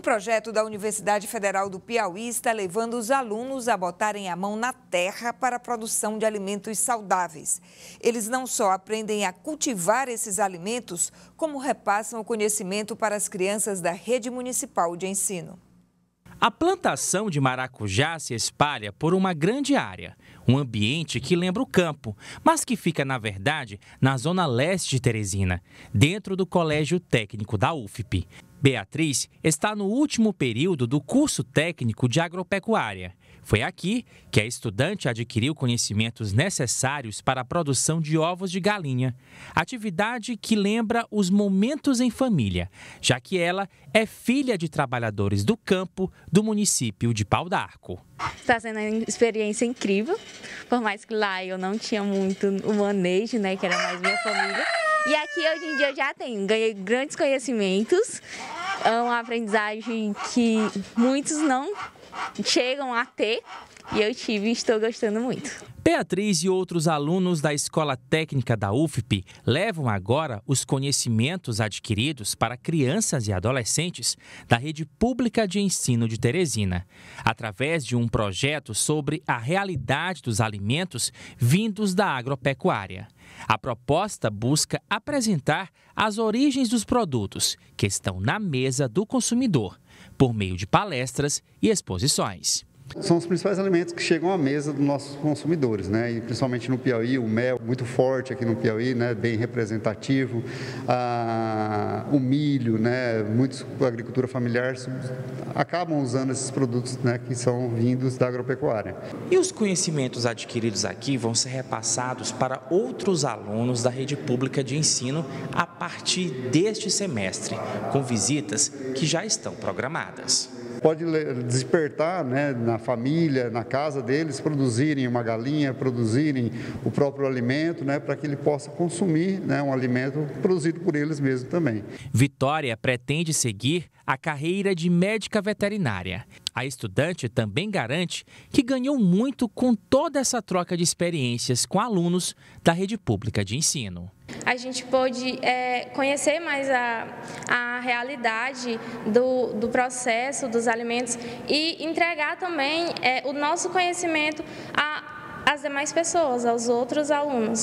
Um projeto da Universidade Federal do Piauí está levando os alunos a botarem a mão na terra para a produção de alimentos saudáveis. Eles não só aprendem a cultivar esses alimentos, como repassam o conhecimento para as crianças da rede municipal de ensino. A plantação de maracujá se espalha por uma grande área, um ambiente que lembra o campo, mas que fica, na verdade, na zona leste de Teresina, dentro do Colégio Técnico da UFP. Beatriz está no último período do curso técnico de agropecuária. Foi aqui que a estudante adquiriu conhecimentos necessários para a produção de ovos de galinha, atividade que lembra os momentos em família, já que ela é filha de trabalhadores do campo do município de Pau d'Arco. Está sendo uma experiência incrível, por mais que lá eu não tinha muito o manejo, né, que era mais minha família. E aqui hoje em dia eu já tenho, ganhei grandes conhecimentos é uma aprendizagem que muitos não chegam a ter e eu tive e estou gostando muito. Beatriz e outros alunos da Escola Técnica da UFP levam agora os conhecimentos adquiridos para crianças e adolescentes da rede pública de ensino de Teresina, através de um projeto sobre a realidade dos alimentos vindos da agropecuária. A proposta busca apresentar as origens dos produtos que estão na mesa do consumidor por meio de palestras e exposições. São os principais alimentos que chegam à mesa dos nossos consumidores, né? E principalmente no Piauí, o mel muito forte aqui no Piauí, né? Bem representativo, ah, o milho, né? Muitos agricultura familiar acabam usando esses produtos, né? Que são vindos da agropecuária. E os conhecimentos adquiridos aqui vão ser repassados para outros alunos da rede pública de ensino a partir deste semestre, com visitas que já estão programadas pode despertar né, na família, na casa deles, produzirem uma galinha, produzirem o próprio alimento, né, para que ele possa consumir né, um alimento produzido por eles mesmos também. Vitória pretende seguir a carreira de médica veterinária. A estudante também garante que ganhou muito com toda essa troca de experiências com alunos da rede pública de ensino a gente pôde é, conhecer mais a, a realidade do, do processo dos alimentos e entregar também é, o nosso conhecimento a, às demais pessoas, aos outros alunos.